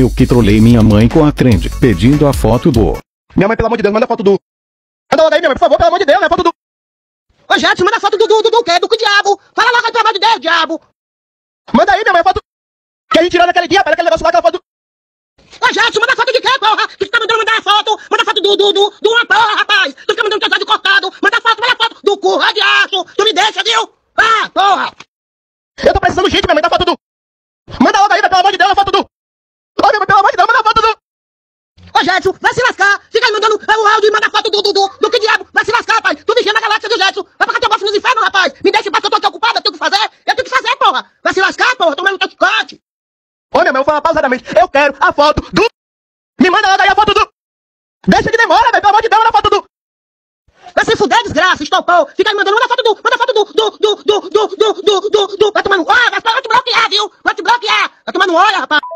Eu que trolei minha mãe com a trend, pedindo a foto do. Minha mãe, pelo amor de Deus, manda a foto do. Manda logo aí minha mãe, por favor, pelo amor de Deus, né? Foto do. Ô, gente, manda a foto do do, do, do quê? Do que diabo? Fala logo, pelo amor de Deus, diabo. Manda aí, minha mãe, a foto do. Que a gente tirou naquele dia, para aquele negócio lá, aquela foto do. Ô, gente, manda a foto de quê, porra? Tu fica mandando mandar a foto. Manda a foto do, do, do, do uma porra, rapaz. Tu fica mandando teu cortado. Manda a foto, manda a foto do cu, de aço. Tu me deixa, viu? Ah, porra. Eu tô precisando gente, minha mãe, da foto do. Manda logo aí, pelo amor de Deus. Jetson, vai se lascar! Fica aí mandando é o áudio e manda foto do, do, do, do que diabo! Vai se lascar, rapaz! Tu vigia na galáxia do Jetson! Vai pra cá teu bosta nos infernos, rapaz! Me deixa pra que eu tô aqui eu tenho que fazer! Eu tenho que fazer, porra! Vai se lascar, porra! Tomando teu chicote! Ô, meu, fala pausadamente, eu quero a foto do... Me manda logo aí a foto do... Deixa de demora, velho, pelo amor de Deus, manda a foto do... Vai se fuder, desgraça, estopão. Fica me mandando, manda foto do, manda foto do, do, do, do, do, do, do, do. Vai tomar no olho, vai, vai te bloquear, viu? Vai te bloquear. Vai tomar no olho, rapaz.